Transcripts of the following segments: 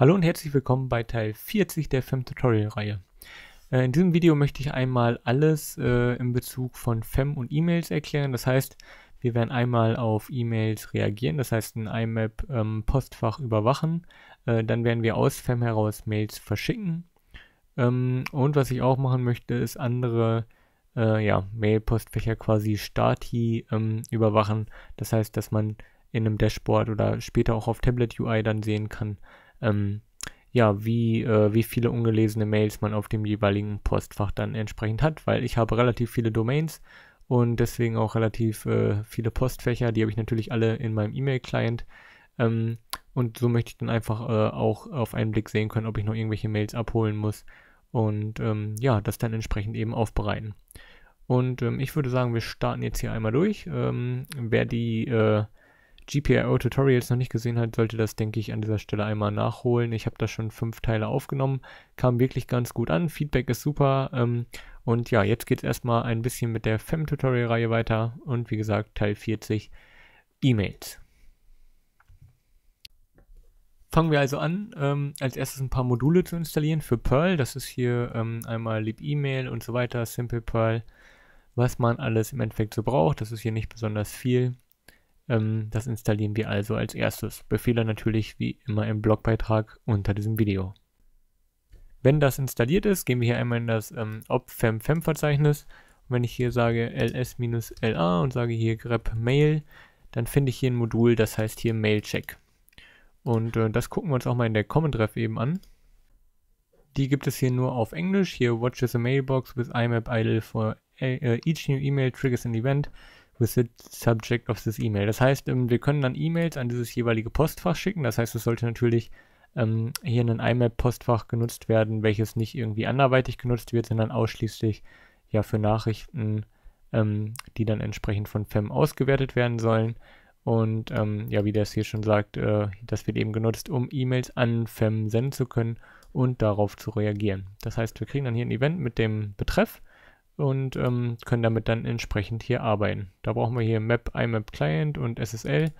Hallo und herzlich willkommen bei Teil 40 der FEM Tutorial Reihe. Äh, in diesem Video möchte ich einmal alles äh, in Bezug von FEM und E-Mails erklären. Das heißt, wir werden einmal auf E-Mails reagieren, das heißt ein IMAP ähm, Postfach überwachen. Äh, dann werden wir aus FEM heraus Mails verschicken. Ähm, und was ich auch machen möchte, ist andere äh, ja, Mail-Postfächer quasi Stati ähm, überwachen. Das heißt, dass man in einem Dashboard oder später auch auf Tablet UI dann sehen kann, ähm, ja, wie, äh, wie viele ungelesene Mails man auf dem jeweiligen Postfach dann entsprechend hat, weil ich habe relativ viele Domains und deswegen auch relativ äh, viele Postfächer, die habe ich natürlich alle in meinem E-Mail-Client. Ähm, und so möchte ich dann einfach äh, auch auf einen Blick sehen können, ob ich noch irgendwelche Mails abholen muss und ähm, ja, das dann entsprechend eben aufbereiten. Und ähm, ich würde sagen, wir starten jetzt hier einmal durch. Ähm, wer die äh, GPIO-Tutorials noch nicht gesehen hat, sollte das, denke ich, an dieser Stelle einmal nachholen. Ich habe da schon fünf Teile aufgenommen, kam wirklich ganz gut an, Feedback ist super. Ähm, und ja, jetzt geht es erstmal ein bisschen mit der FEM-Tutorial-Reihe weiter und wie gesagt, Teil 40, E-Mails. Fangen wir also an, ähm, als erstes ein paar Module zu installieren für Perl. Das ist hier ähm, einmal libemail und so weiter, Simple Perl, was man alles im Endeffekt so braucht. Das ist hier nicht besonders viel. Ähm, das installieren wir also als erstes. Befehle natürlich wie immer im Blogbeitrag unter diesem Video. Wenn das installiert ist, gehen wir hier einmal in das ähm, obfemfem-Verzeichnis. wenn ich hier sage ls-la und sage hier grep mail, dann finde ich hier ein Modul, das heißt hier mailcheck. Und äh, das gucken wir uns auch mal in der Commentref eben an. Die gibt es hier nur auf Englisch. Hier watches a mailbox with IMAP idle for äh, each new email triggers an event with the subject of this email. Das heißt, ähm, wir können dann E-Mails an dieses jeweilige Postfach schicken. Das heißt, es sollte natürlich ähm, hier in ein IMAP-Postfach genutzt werden, welches nicht irgendwie anderweitig genutzt wird, sondern ausschließlich ja für Nachrichten, ähm, die dann entsprechend von FEM ausgewertet werden sollen. Und ähm, ja, wie das hier schon sagt, äh, das wird eben genutzt, um E-Mails an FEM senden zu können und darauf zu reagieren. Das heißt, wir kriegen dann hier ein Event mit dem Betreff und ähm, können damit dann entsprechend hier arbeiten. Da brauchen wir hier Map, IMAP Client und SSL.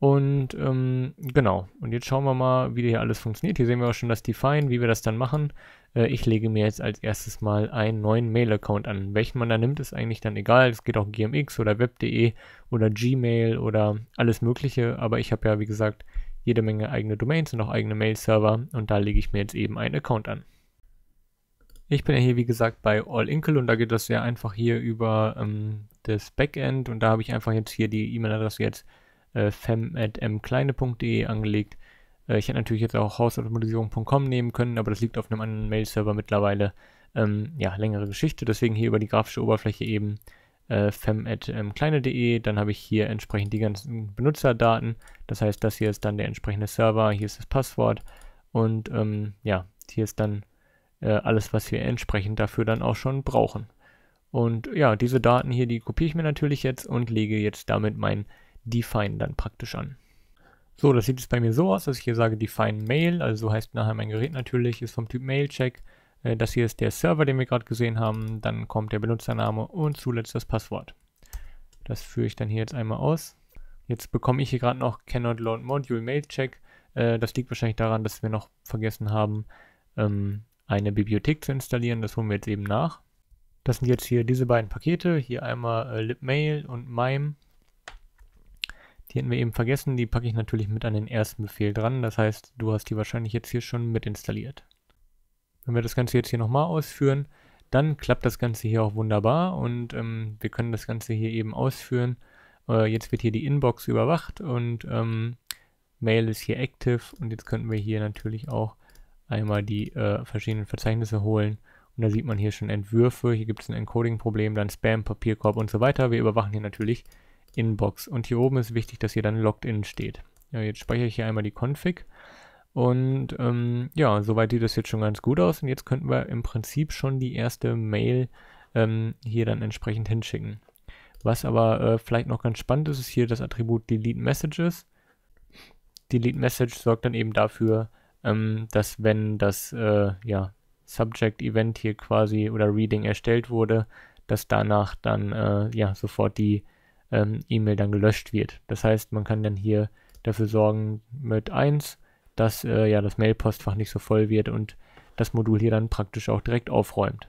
Und ähm, genau, und jetzt schauen wir mal, wie hier alles funktioniert. Hier sehen wir auch schon das Define, wie wir das dann machen. Äh, ich lege mir jetzt als erstes mal einen neuen Mail-Account an. Welchen man da nimmt, ist eigentlich dann egal. Es geht auch GMX oder Web.de oder Gmail oder alles mögliche. Aber ich habe ja, wie gesagt, jede Menge eigene Domains und auch eigene Mail-Server. Und da lege ich mir jetzt eben einen Account an. Ich bin ja hier, wie gesagt, bei All Inkle und da geht das sehr einfach hier über ähm, das Backend und da habe ich einfach jetzt hier die E-Mail-Adresse jetzt äh, fem.mkleine.de angelegt. Äh, ich hätte natürlich jetzt auch hausautomatisierung.com nehmen können, aber das liegt auf einem anderen Mail-Server mittlerweile. Ähm, ja, längere Geschichte, deswegen hier über die grafische Oberfläche eben äh, fem.kleine.de. Dann habe ich hier entsprechend die ganzen Benutzerdaten. Das heißt, das hier ist dann der entsprechende Server, hier ist das Passwort und ähm, ja, hier ist dann äh, alles, was wir entsprechend dafür dann auch schon brauchen. Und ja, diese Daten hier, die kopiere ich mir natürlich jetzt und lege jetzt damit mein Define dann praktisch an. So, das sieht jetzt bei mir so aus, dass ich hier sage Define Mail, also so heißt nachher mein Gerät natürlich, ist vom Typ Mailcheck. Äh, das hier ist der Server, den wir gerade gesehen haben, dann kommt der Benutzername und zuletzt das Passwort. Das führe ich dann hier jetzt einmal aus. Jetzt bekomme ich hier gerade noch Cannot Load Module Mailcheck. Äh, das liegt wahrscheinlich daran, dass wir noch vergessen haben, ähm, eine Bibliothek zu installieren. Das holen wir jetzt eben nach. Das sind jetzt hier diese beiden Pakete. Hier einmal äh, libmail und mime. Die hätten wir eben vergessen. Die packe ich natürlich mit an den ersten Befehl dran. Das heißt, du hast die wahrscheinlich jetzt hier schon mit installiert. Wenn wir das Ganze jetzt hier nochmal ausführen, dann klappt das Ganze hier auch wunderbar und ähm, wir können das Ganze hier eben ausführen. Äh, jetzt wird hier die Inbox überwacht und ähm, Mail ist hier active und jetzt könnten wir hier natürlich auch einmal die äh, verschiedenen Verzeichnisse holen. Und da sieht man hier schon Entwürfe, hier gibt es ein Encoding-Problem, dann Spam, Papierkorb und so weiter. Wir überwachen hier natürlich Inbox. Und hier oben ist wichtig, dass hier dann Logged In steht. Ja, jetzt speichere ich hier einmal die Config. Und ähm, ja, soweit sieht das jetzt schon ganz gut aus. Und jetzt könnten wir im Prinzip schon die erste Mail ähm, hier dann entsprechend hinschicken. Was aber äh, vielleicht noch ganz spannend ist, ist hier das Attribut Delete Messages. Delete Message sorgt dann eben dafür, ähm, dass wenn das äh, ja, Subject-Event hier quasi oder Reading erstellt wurde, dass danach dann äh, ja sofort die ähm, E-Mail dann gelöscht wird. Das heißt, man kann dann hier dafür sorgen mit 1, dass äh, ja das Mailpostfach nicht so voll wird und das Modul hier dann praktisch auch direkt aufräumt.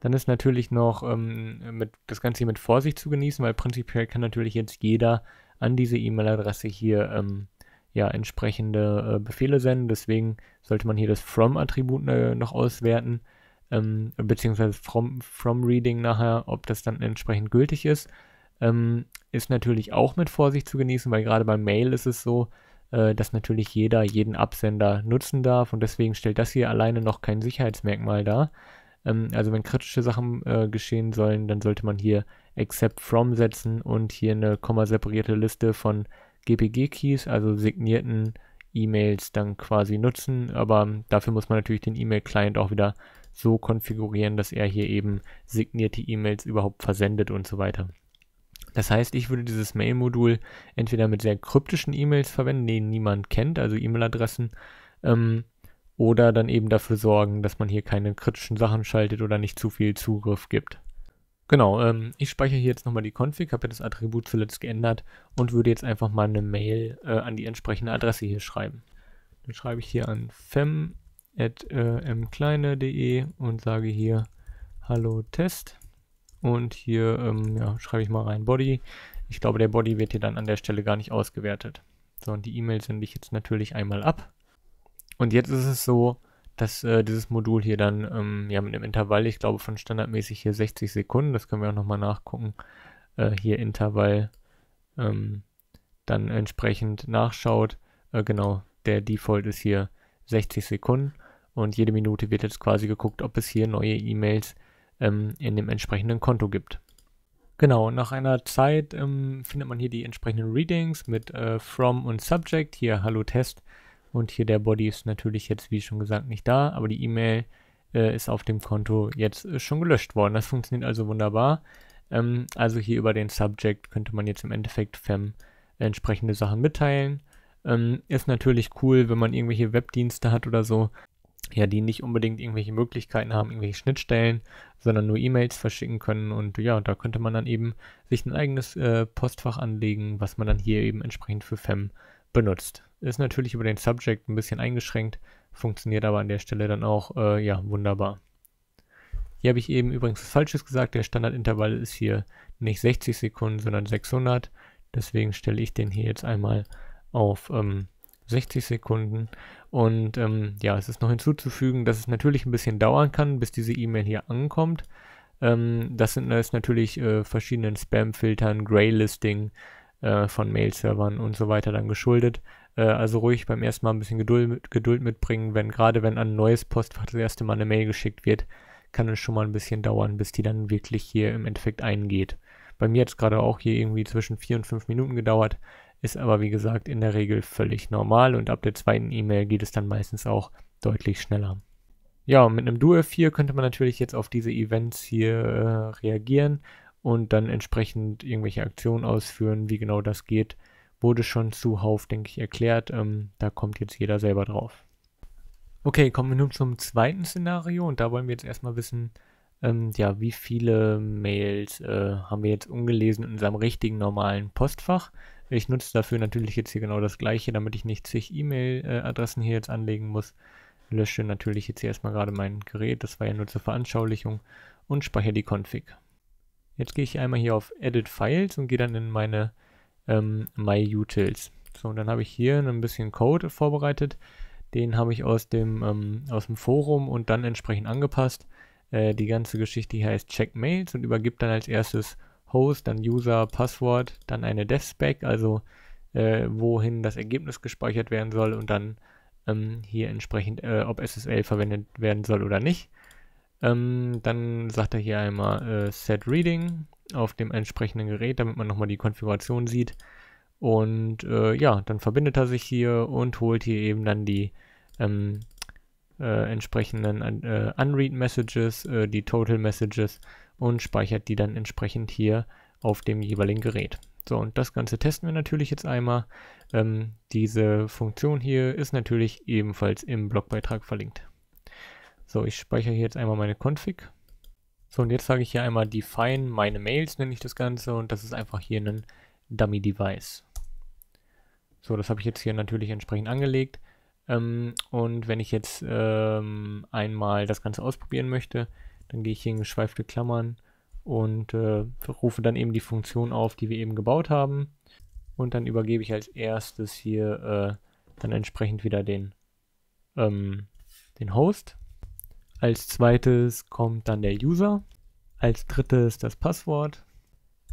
Dann ist natürlich noch ähm, mit, das Ganze hier mit Vorsicht zu genießen, weil prinzipiell kann natürlich jetzt jeder an diese E-Mail-Adresse hier ähm, ja, entsprechende äh, Befehle senden. Deswegen sollte man hier das From-Attribut äh, noch auswerten, ähm, beziehungsweise from, from Reading nachher, ob das dann entsprechend gültig ist. Ähm, ist natürlich auch mit Vorsicht zu genießen, weil gerade beim Mail ist es so, äh, dass natürlich jeder jeden Absender nutzen darf und deswegen stellt das hier alleine noch kein Sicherheitsmerkmal dar. Ähm, also wenn kritische Sachen äh, geschehen sollen, dann sollte man hier Except From setzen und hier eine komma separierte Liste von GPG-Keys, also signierten E-Mails, dann quasi nutzen. Aber dafür muss man natürlich den E-Mail-Client auch wieder so konfigurieren, dass er hier eben signierte E-Mails überhaupt versendet und so weiter. Das heißt, ich würde dieses Mail-Modul entweder mit sehr kryptischen E-Mails verwenden, die niemand kennt, also E-Mail-Adressen, ähm, oder dann eben dafür sorgen, dass man hier keine kritischen Sachen schaltet oder nicht zu viel Zugriff gibt. Genau, ähm, ich speichere hier jetzt nochmal die Config, habe ja das Attribut zuletzt geändert und würde jetzt einfach mal eine Mail äh, an die entsprechende Adresse hier schreiben. Dann schreibe ich hier an fem.mkleine.de äh, und sage hier Hallo Test und hier ähm, ja, schreibe ich mal rein Body. Ich glaube, der Body wird hier dann an der Stelle gar nicht ausgewertet. So, und die E-Mail sende ich jetzt natürlich einmal ab. Und jetzt ist es so, dass äh, dieses Modul hier dann ähm, ja mit einem Intervall, ich glaube von standardmäßig hier 60 Sekunden, das können wir auch nochmal nachgucken, äh, hier Intervall ähm, dann entsprechend nachschaut. Äh, genau, der Default ist hier 60 Sekunden und jede Minute wird jetzt quasi geguckt, ob es hier neue E-Mails ähm, in dem entsprechenden Konto gibt. Genau, nach einer Zeit ähm, findet man hier die entsprechenden Readings mit äh, From und Subject, hier Hallo Test, und hier der Body ist natürlich jetzt, wie schon gesagt, nicht da, aber die E-Mail äh, ist auf dem Konto jetzt äh, schon gelöscht worden. Das funktioniert also wunderbar. Ähm, also hier über den Subject könnte man jetzt im Endeffekt FEM entsprechende Sachen mitteilen. Ähm, ist natürlich cool, wenn man irgendwelche Webdienste hat oder so, ja, die nicht unbedingt irgendwelche Möglichkeiten haben, irgendwelche Schnittstellen, sondern nur E-Mails verschicken können. Und ja, da könnte man dann eben sich ein eigenes äh, Postfach anlegen, was man dann hier eben entsprechend für FEM benutzt. Ist natürlich über den Subject ein bisschen eingeschränkt, funktioniert aber an der Stelle dann auch äh, ja, wunderbar. Hier habe ich eben übrigens was Falsches gesagt, der Standardintervall ist hier nicht 60 Sekunden, sondern 600. Deswegen stelle ich den hier jetzt einmal auf ähm, 60 Sekunden. Und ähm, ja, es ist noch hinzuzufügen, dass es natürlich ein bisschen dauern kann, bis diese E-Mail hier ankommt. Ähm, das sind das natürlich äh, verschiedenen Spam-Filtern, Graylisting, äh, von Mail-Servern und so weiter dann geschuldet. Äh, also ruhig beim ersten Mal ein bisschen Geduld, Geduld mitbringen, wenn gerade wenn ein neues Postfach das erste Mal eine Mail geschickt wird, kann es schon mal ein bisschen dauern, bis die dann wirklich hier im Endeffekt eingeht. Bei mir hat es gerade auch hier irgendwie zwischen vier und fünf Minuten gedauert, ist aber wie gesagt in der Regel völlig normal und ab der zweiten E-Mail geht es dann meistens auch deutlich schneller. Ja, mit einem Duo 4 könnte man natürlich jetzt auf diese Events hier äh, reagieren und dann entsprechend irgendwelche Aktionen ausführen. Wie genau das geht, wurde schon zuhauf, denke ich, erklärt. Ähm, da kommt jetzt jeder selber drauf. Okay, kommen wir nun zum zweiten Szenario und da wollen wir jetzt erstmal wissen, ähm, ja, wie viele Mails äh, haben wir jetzt ungelesen in unserem richtigen normalen Postfach. Ich nutze dafür natürlich jetzt hier genau das gleiche, damit ich nicht zig E-Mail-Adressen hier jetzt anlegen muss. Lösche natürlich jetzt hier erstmal gerade mein Gerät, das war ja nur zur Veranschaulichung und speichere die Config. Jetzt gehe ich einmal hier auf Edit Files und gehe dann in meine ähm, My So, und dann habe ich hier ein bisschen Code vorbereitet. Den habe ich aus dem, ähm, aus dem Forum und dann entsprechend angepasst. Äh, die ganze Geschichte hier heißt Check Mails und übergibt dann als erstes Host, dann User, Passwort, dann eine DevSpec, also äh, wohin das Ergebnis gespeichert werden soll und dann ähm, hier entsprechend, äh, ob SSL verwendet werden soll oder nicht. Ähm, dann sagt er hier einmal äh, Set Reading auf dem entsprechenden Gerät, damit man nochmal die Konfiguration sieht. Und äh, ja, dann verbindet er sich hier und holt hier eben dann die ähm, äh, entsprechenden äh, Unread Messages, äh, die Total Messages und speichert die dann entsprechend hier auf dem jeweiligen Gerät. So, und das Ganze testen wir natürlich jetzt einmal. Ähm, diese Funktion hier ist natürlich ebenfalls im Blogbeitrag verlinkt. So, ich speichere hier jetzt einmal meine Config. So, und jetzt sage ich hier einmal define meine Mails, nenne ich das Ganze, und das ist einfach hier ein Dummy-Device. So, das habe ich jetzt hier natürlich entsprechend angelegt. Ähm, und wenn ich jetzt ähm, einmal das Ganze ausprobieren möchte, dann gehe ich hier in geschweifte Klammern und äh, rufe dann eben die Funktion auf, die wir eben gebaut haben. Und dann übergebe ich als erstes hier äh, dann entsprechend wieder den, ähm, den Host. Als zweites kommt dann der User. Als drittes das Passwort.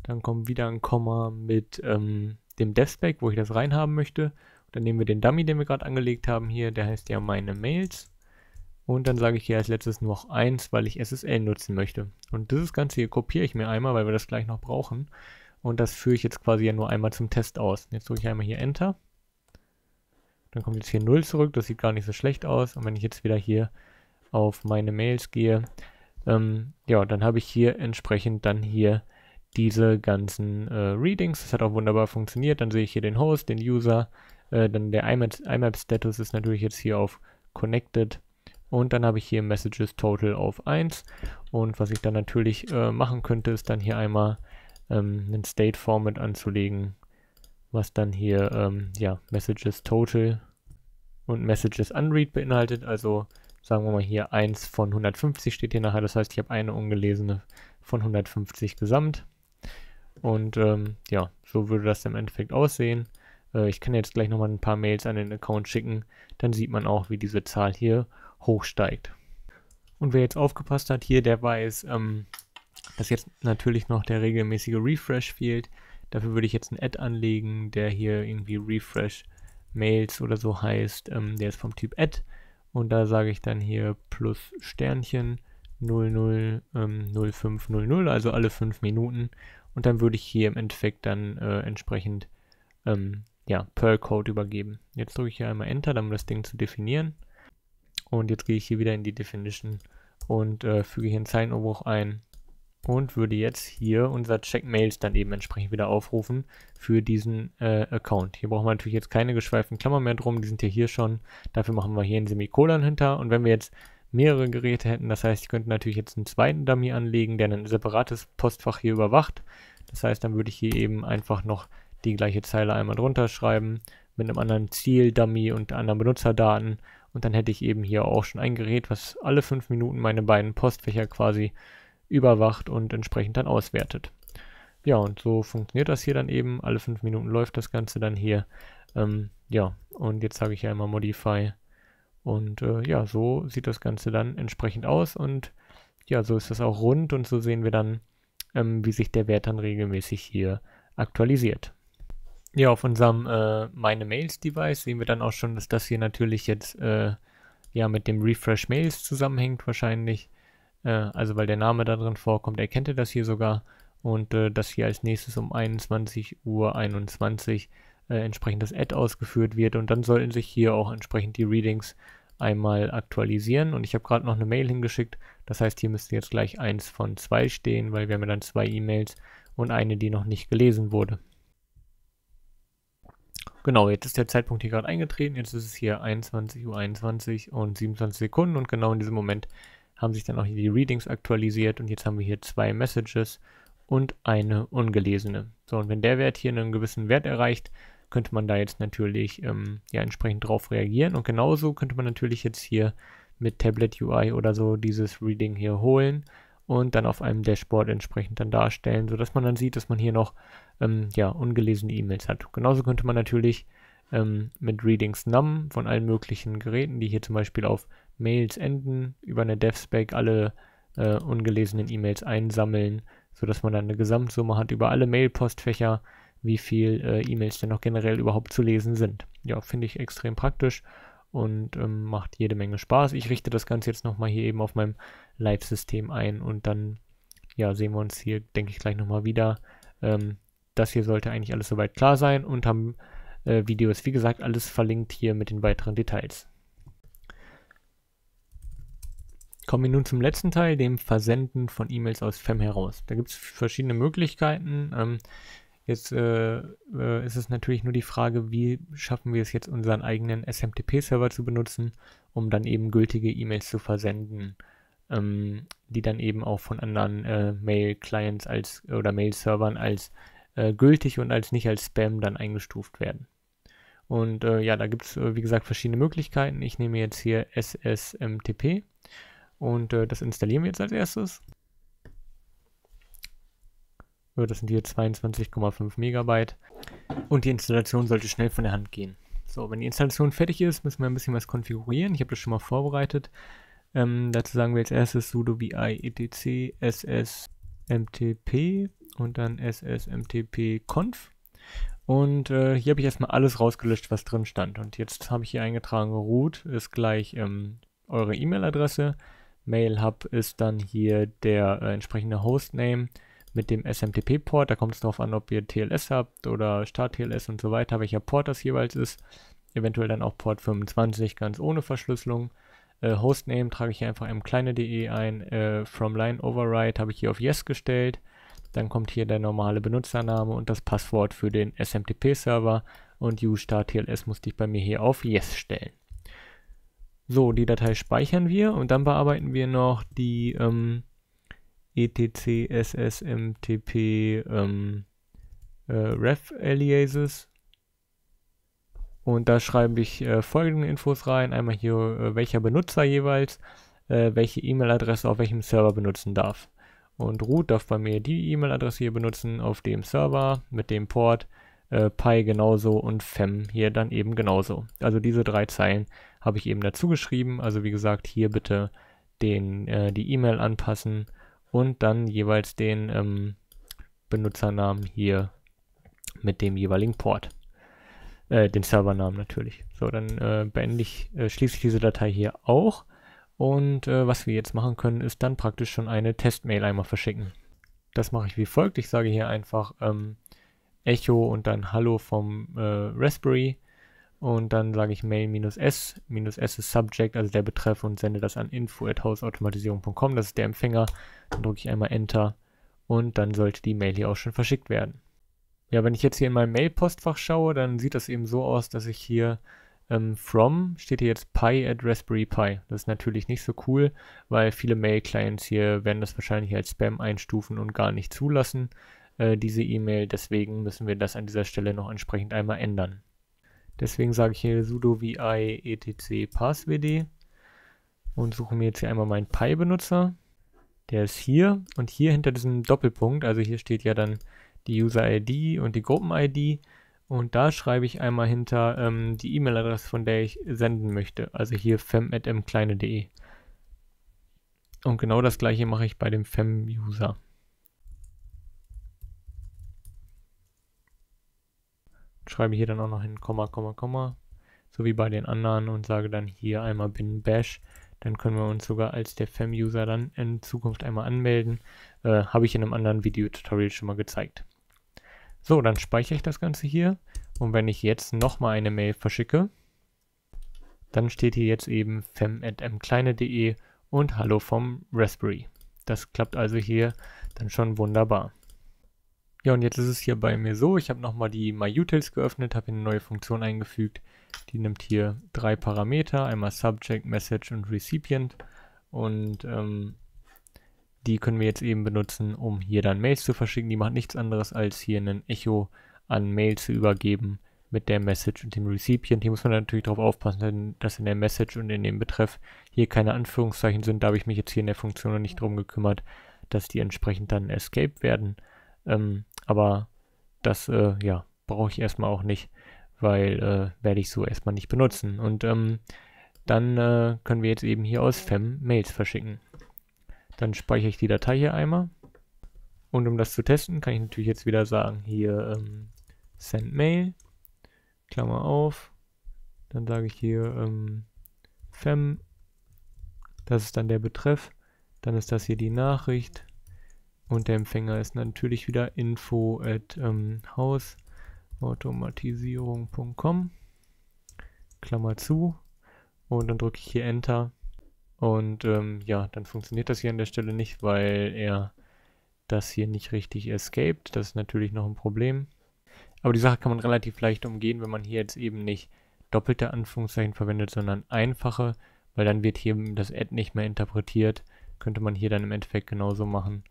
Dann kommt wieder ein Komma mit ähm, dem DevSpec, wo ich das reinhaben möchte. Und dann nehmen wir den Dummy, den wir gerade angelegt haben hier. Der heißt ja meine Mails. Und dann sage ich hier als letztes nur noch 1, weil ich SSL nutzen möchte. Und dieses Ganze hier kopiere ich mir einmal, weil wir das gleich noch brauchen. Und das führe ich jetzt quasi ja nur einmal zum Test aus. Jetzt drücke ich einmal hier Enter. Dann kommt jetzt hier 0 zurück, das sieht gar nicht so schlecht aus. Und wenn ich jetzt wieder hier auf meine Mails gehe, ähm, ja, dann habe ich hier entsprechend dann hier diese ganzen äh, Readings. Das hat auch wunderbar funktioniert. Dann sehe ich hier den Host, den User, äh, dann der IMAP-Status ist natürlich jetzt hier auf Connected und dann habe ich hier Messages Total auf 1 und was ich dann natürlich äh, machen könnte, ist dann hier einmal ähm, einen State Format anzulegen, was dann hier ähm, ja, Messages Total und Messages Unread beinhaltet, also sagen wir mal hier 1 von 150 steht hier nachher. Das heißt, ich habe eine ungelesene von 150 gesamt. Und ähm, ja, so würde das im Endeffekt aussehen. Äh, ich kann jetzt gleich nochmal ein paar Mails an den Account schicken. Dann sieht man auch, wie diese Zahl hier hochsteigt. Und wer jetzt aufgepasst hat hier, der weiß, ähm, dass jetzt natürlich noch der regelmäßige Refresh fehlt. Dafür würde ich jetzt ein Ad anlegen, der hier irgendwie Refresh Mails oder so heißt. Ähm, der ist vom Typ Ad. Und da sage ich dann hier plus Sternchen 00, ähm, 0500, also alle 5 Minuten. Und dann würde ich hier im Endeffekt dann äh, entsprechend ähm, ja, Perl-Code übergeben. Jetzt drücke ich hier einmal Enter, um das Ding zu definieren. Und jetzt gehe ich hier wieder in die Definition und äh, füge hier einen Zeichenumbruch ein und würde jetzt hier unser Checkmails dann eben entsprechend wieder aufrufen für diesen äh, Account. Hier brauchen wir natürlich jetzt keine geschweiften Klammern mehr drum, die sind ja hier schon. Dafür machen wir hier einen Semikolon hinter und wenn wir jetzt mehrere Geräte hätten, das heißt, ich könnte natürlich jetzt einen zweiten Dummy anlegen, der ein separates Postfach hier überwacht. Das heißt, dann würde ich hier eben einfach noch die gleiche Zeile einmal drunter schreiben mit einem anderen Ziel-Dummy und anderen Benutzerdaten und dann hätte ich eben hier auch schon ein Gerät, was alle fünf Minuten meine beiden Postfächer quasi überwacht und entsprechend dann auswertet. Ja, und so funktioniert das hier dann eben. Alle fünf Minuten läuft das Ganze dann hier. Ähm, ja, und jetzt sage ich ja immer Modify. Und äh, ja, so sieht das Ganze dann entsprechend aus. Und ja, so ist das auch rund. Und so sehen wir dann, ähm, wie sich der Wert dann regelmäßig hier aktualisiert. Ja, auf unserem äh, Meine Mails Device sehen wir dann auch schon, dass das hier natürlich jetzt äh, ja mit dem Refresh Mails zusammenhängt wahrscheinlich. Äh, also weil der Name da drin vorkommt, erkennt er das hier sogar. Und äh, dass hier als nächstes um 21.21 Uhr 21, äh, entsprechend das Ad ausgeführt wird. Und dann sollten sich hier auch entsprechend die Readings einmal aktualisieren. Und ich habe gerade noch eine Mail hingeschickt. Das heißt, hier müsste jetzt gleich eins von zwei stehen, weil wir haben ja dann zwei E-Mails und eine, die noch nicht gelesen wurde. Genau, jetzt ist der Zeitpunkt hier gerade eingetreten. Jetzt ist es hier 21.21 Uhr und 27 Sekunden und genau in diesem Moment haben sich dann auch die Readings aktualisiert und jetzt haben wir hier zwei Messages und eine ungelesene. So, und wenn der Wert hier einen gewissen Wert erreicht, könnte man da jetzt natürlich ähm, ja entsprechend drauf reagieren. Und genauso könnte man natürlich jetzt hier mit Tablet UI oder so dieses Reading hier holen und dann auf einem Dashboard entsprechend dann darstellen, sodass man dann sieht, dass man hier noch ähm, ja, ungelesene E-Mails hat. Genauso könnte man natürlich ähm, mit Readings Num von allen möglichen Geräten, die hier zum Beispiel auf Mails enden, über eine DevSpec alle äh, ungelesenen E-Mails einsammeln, sodass man dann eine Gesamtsumme hat über alle Mail-Postfächer, wie viele äh, E-Mails denn noch generell überhaupt zu lesen sind. Ja, finde ich extrem praktisch und ähm, macht jede Menge Spaß. Ich richte das Ganze jetzt nochmal hier eben auf meinem Live-System ein und dann ja, sehen wir uns hier, denke ich, gleich nochmal wieder. Ähm, das hier sollte eigentlich alles soweit klar sein und haben äh, Videos. Wie gesagt, alles verlinkt hier mit den weiteren Details. Kommen wir nun zum letzten Teil, dem Versenden von E-Mails aus FEM heraus. Da gibt es verschiedene Möglichkeiten. Ähm, Jetzt äh, äh, ist es natürlich nur die Frage, wie schaffen wir es jetzt, unseren eigenen SMTP-Server zu benutzen, um dann eben gültige E-Mails zu versenden, ähm, die dann eben auch von anderen äh, Mail-Clients als oder Mail-Servern als äh, gültig und als nicht als Spam dann eingestuft werden. Und äh, ja, da gibt es, äh, wie gesagt, verschiedene Möglichkeiten. Ich nehme jetzt hier SSMTP und äh, das installieren wir jetzt als erstes. das sind hier 22,5 Megabyte. Und die Installation sollte schnell von der Hand gehen. So, wenn die Installation fertig ist, müssen wir ein bisschen was konfigurieren. Ich habe das schon mal vorbereitet. Ähm, dazu sagen wir jetzt erstes sudo vi etc ssmtp und dann ssmtp conf. Und äh, hier habe ich erstmal alles rausgelöscht, was drin stand. Und jetzt habe ich hier eingetragen, root ist gleich ähm, eure E-Mail-Adresse. Mailhub ist dann hier der äh, entsprechende Hostname mit dem SMTP-Port. Da kommt es darauf an, ob ihr TLS habt oder Start-TLS und so weiter, welcher Port das jeweils ist. Eventuell dann auch Port 25, ganz ohne Verschlüsselung. Äh, Hostname trage ich hier einfach kleine.de ein. Äh, from Line Override habe ich hier auf Yes gestellt. Dann kommt hier der normale Benutzername und das Passwort für den SMTP-Server und usestartTLS musste ich bei mir hier auf Yes stellen. So, die Datei speichern wir und dann bearbeiten wir noch die ähm, etc ssmtp ähm, äh, ref aliases und da schreibe ich äh, folgende Infos rein. Einmal hier, äh, welcher Benutzer jeweils äh, welche E-Mail-Adresse auf welchem Server benutzen darf. Und root darf bei mir die E-Mail-Adresse hier benutzen auf dem Server mit dem Port, äh, Pi genauso und Fem hier dann eben genauso. Also diese drei Zeilen habe ich eben dazu geschrieben. Also wie gesagt, hier bitte den, äh, die E-Mail anpassen und dann jeweils den ähm, Benutzernamen hier mit dem jeweiligen Port. Äh, den Servernamen natürlich. So, dann äh, beende ich, äh, schließe ich diese Datei hier auch und äh, was wir jetzt machen können, ist dann praktisch schon eine Testmail einmal verschicken. Das mache ich wie folgt. Ich sage hier einfach ähm, Echo und dann Hallo vom äh, Raspberry. Und dann sage ich Mail-S, minus S ist Subject, also der Betreff und sende das an info.hausautomatisierung.com, das ist der Empfänger. Dann drücke ich einmal Enter und dann sollte die Mail hier auch schon verschickt werden. Ja, wenn ich jetzt hier in mein Mail-Postfach schaue, dann sieht das eben so aus, dass ich hier ähm, from steht hier jetzt Pi at Raspberry Pi. Das ist natürlich nicht so cool, weil viele Mail-Clients hier werden das wahrscheinlich als Spam einstufen und gar nicht zulassen, äh, diese E-Mail. Deswegen müssen wir das an dieser Stelle noch entsprechend einmal ändern. Deswegen sage ich hier sudo vi etc passwd und suche mir jetzt hier einmal meinen Pi-Benutzer. Der ist hier und hier hinter diesem Doppelpunkt, also hier steht ja dann die User-ID und die Gruppen-ID. Und da schreibe ich einmal hinter ähm, die E-Mail-Adresse, von der ich senden möchte. Also hier fem.mkleine.de. Und genau das gleiche mache ich bei dem Fem-User. Schreibe hier dann auch noch hin, Komma, Komma, Komma, so wie bei den anderen und sage dann hier einmal bin bash. Dann können wir uns sogar als der Fem-User dann in Zukunft einmal anmelden. Äh, Habe ich in einem anderen Video-Tutorial schon mal gezeigt. So, dann speichere ich das Ganze hier. Und wenn ich jetzt nochmal eine Mail verschicke, dann steht hier jetzt eben fem.mkleine.de und Hallo vom Raspberry. Das klappt also hier dann schon wunderbar. Ja, und jetzt ist es hier bei mir so, ich habe nochmal die MyUtils geöffnet, habe eine neue Funktion eingefügt. Die nimmt hier drei Parameter, einmal Subject, Message und Recipient. Und ähm, die können wir jetzt eben benutzen, um hier dann Mails zu verschicken. Die macht nichts anderes, als hier einen Echo an Mail zu übergeben mit der Message und dem Recipient. Hier muss man natürlich darauf aufpassen, dass in der Message und in dem Betreff hier keine Anführungszeichen sind. Da habe ich mich jetzt hier in der Funktion noch nicht drum gekümmert, dass die entsprechend dann escape werden. Ähm, aber das äh, ja, brauche ich erstmal auch nicht, weil äh, werde ich so erstmal nicht benutzen. Und ähm, dann äh, können wir jetzt eben hier aus FEM Mails verschicken. Dann speichere ich die Datei hier einmal. Und um das zu testen, kann ich natürlich jetzt wieder sagen, hier ähm, send mail, Klammer auf. Dann sage ich hier ähm, fem, das ist dann der Betreff. Dann ist das hier die Nachricht. Und der Empfänger ist natürlich wieder info at ähm, hausautomatisierung.com. Klammer zu. Und dann drücke ich hier Enter. Und ähm, ja, dann funktioniert das hier an der Stelle nicht, weil er das hier nicht richtig escaped. Das ist natürlich noch ein Problem. Aber die Sache kann man relativ leicht umgehen, wenn man hier jetzt eben nicht doppelte Anführungszeichen verwendet, sondern einfache, weil dann wird hier das Add nicht mehr interpretiert. Könnte man hier dann im Endeffekt genauso machen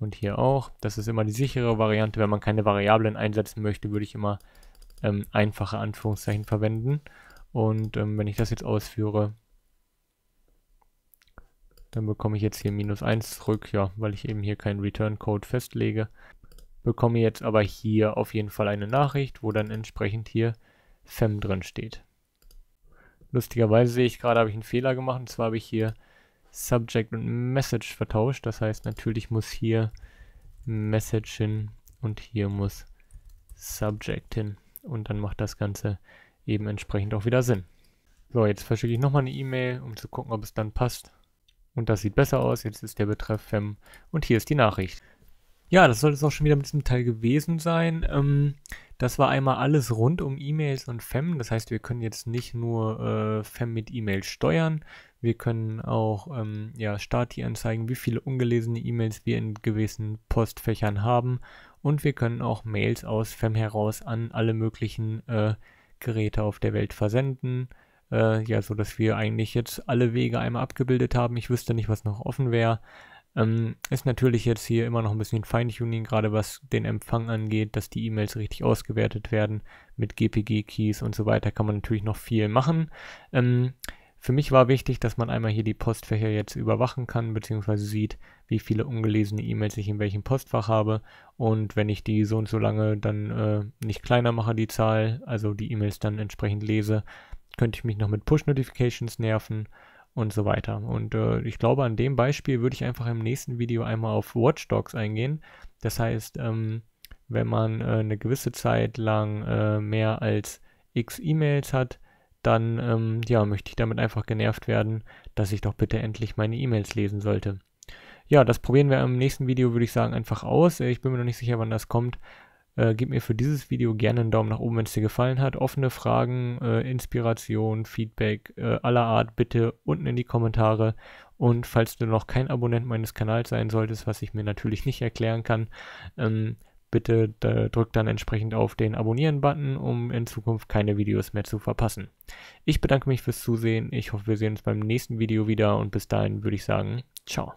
und hier auch. Das ist immer die sichere Variante. Wenn man keine Variablen einsetzen möchte, würde ich immer ähm, einfache Anführungszeichen verwenden. Und ähm, wenn ich das jetzt ausführe, dann bekomme ich jetzt hier minus 1 zurück, ja, weil ich eben hier keinen Return Code festlege. Bekomme jetzt aber hier auf jeden Fall eine Nachricht, wo dann entsprechend hier fem drin steht. Lustigerweise sehe ich gerade, habe ich einen Fehler gemacht. Und zwar habe ich hier Subject und Message vertauscht. Das heißt, natürlich muss hier Message hin und hier muss Subject hin. Und dann macht das Ganze eben entsprechend auch wieder Sinn. So, jetzt verschicke ich nochmal eine E-Mail, um zu gucken, ob es dann passt. Und das sieht besser aus. Jetzt ist der Betreff Fem. Und hier ist die Nachricht. Ja, das soll es auch schon wieder mit diesem Teil gewesen sein. Ähm, das war einmal alles rund um E-Mails und FEM. Das heißt, wir können jetzt nicht nur äh, FEM mit E-Mail steuern. Wir können auch ähm, ja, Stati anzeigen, wie viele ungelesene E-Mails wir in gewissen Postfächern haben. Und wir können auch Mails aus FEM heraus an alle möglichen äh, Geräte auf der Welt versenden. Äh, ja, so dass wir eigentlich jetzt alle Wege einmal abgebildet haben. Ich wüsste nicht, was noch offen wäre. Ähm, ist natürlich jetzt hier immer noch ein bisschen Feintuning, gerade was den Empfang angeht, dass die E-Mails richtig ausgewertet werden. Mit GPG-Keys und so weiter kann man natürlich noch viel machen. Ähm, für mich war wichtig, dass man einmal hier die Postfächer jetzt überwachen kann, beziehungsweise sieht, wie viele ungelesene E-Mails ich in welchem Postfach habe. Und wenn ich die so und so lange dann äh, nicht kleiner mache, die Zahl, also die E-Mails dann entsprechend lese, könnte ich mich noch mit Push-Notifications nerven und so weiter. Und äh, ich glaube, an dem Beispiel würde ich einfach im nächsten Video einmal auf Watchdogs eingehen. Das heißt, ähm, wenn man äh, eine gewisse Zeit lang äh, mehr als x E-Mails hat, dann ähm, ja, möchte ich damit einfach genervt werden, dass ich doch bitte endlich meine E-Mails lesen sollte. Ja, das probieren wir im nächsten Video, würde ich sagen, einfach aus. Äh, ich bin mir noch nicht sicher, wann das kommt. Äh, gebt mir für dieses Video gerne einen Daumen nach oben, wenn es dir gefallen hat. Offene Fragen, äh, Inspiration, Feedback äh, aller Art bitte unten in die Kommentare. Und falls du noch kein Abonnent meines Kanals sein solltest, was ich mir natürlich nicht erklären kann, ähm, bitte da, äh, drück dann entsprechend auf den Abonnieren-Button, um in Zukunft keine Videos mehr zu verpassen. Ich bedanke mich fürs Zusehen. Ich hoffe, wir sehen uns beim nächsten Video wieder und bis dahin würde ich sagen, ciao.